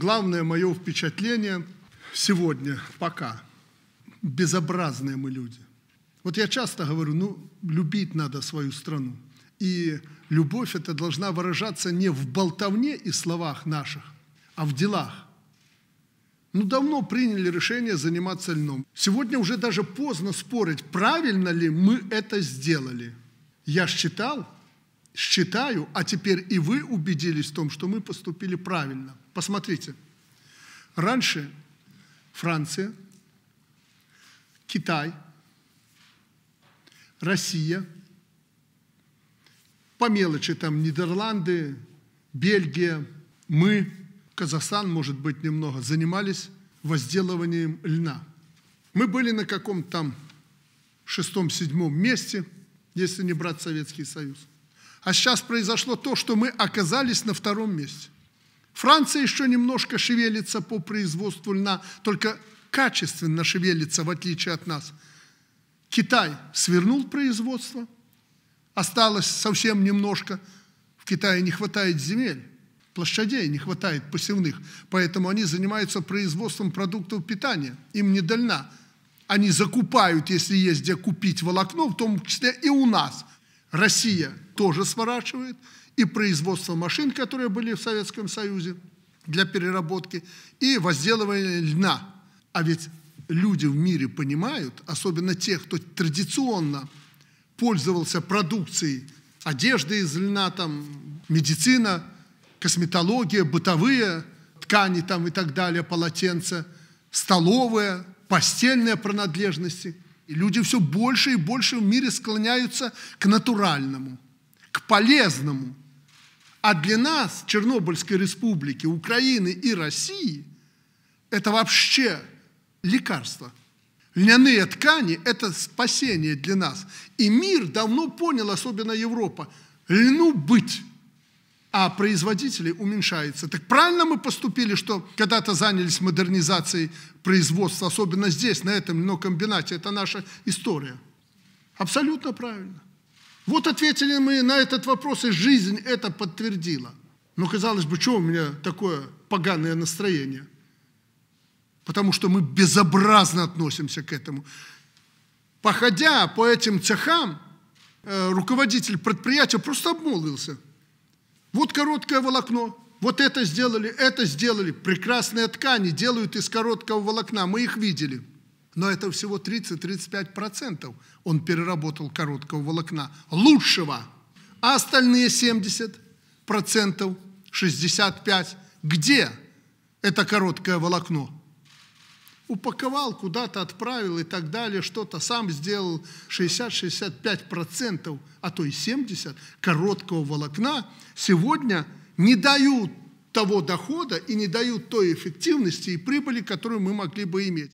Главное мое впечатление сегодня, пока, безобразные мы люди. Вот я часто говорю, ну, любить надо свою страну. И любовь это должна выражаться не в болтовне и словах наших, а в делах. Ну, давно приняли решение заниматься льном. Сегодня уже даже поздно спорить, правильно ли мы это сделали. Я считал, считаю, а теперь и вы убедились в том, что мы поступили правильно. Посмотрите, раньше Франция, Китай, Россия, по мелочи там Нидерланды, Бельгия, мы, Казахстан, может быть, немного занимались возделыванием льна. Мы были на каком-то там шестом-седьмом месте, если не брать Советский Союз. А сейчас произошло то, что мы оказались на втором месте. Франция еще немножко шевелится по производству льна, только качественно шевелится, в отличие от нас. Китай свернул производство, осталось совсем немножко. В Китае не хватает земель, площадей не хватает посевных, поэтому они занимаются производством продуктов питания, им не дальна. Они закупают, если есть где купить волокно, в том числе и у нас. Россия тоже сворачивает – и производство машин, которые были в Советском Союзе для переработки, и возделывание льна. А ведь люди в мире понимают, особенно те, кто традиционно пользовался продукцией одежды из льна, там, медицина, косметология, бытовые ткани там и так далее, полотенца, столовые, постельные принадлежности. И люди все больше и больше в мире склоняются к натуральному, к полезному – а для нас, Чернобыльской республики, Украины и России, это вообще лекарство. Льняные ткани – это спасение для нас. И мир давно понял, особенно Европа, льну быть а производители уменьшаются. Так правильно мы поступили, что когда-то занялись модернизацией производства, особенно здесь, на этом льнокомбинате, это наша история. Абсолютно правильно. Вот ответили мы на этот вопрос, и жизнь это подтвердила. Но казалось бы, чего у меня такое поганое настроение? Потому что мы безобразно относимся к этому. Походя по этим цехам, э, руководитель предприятия просто обмолвился. Вот короткое волокно, вот это сделали, это сделали. Прекрасные ткани делают из короткого волокна, мы их видели – но это всего 30-35% он переработал короткого волокна, лучшего. А остальные 70%, 65%, где это короткое волокно? Упаковал, куда-то отправил и так далее, что-то сам сделал 60-65%, а то и 70% короткого волокна сегодня не дают того дохода и не дают той эффективности и прибыли, которую мы могли бы иметь.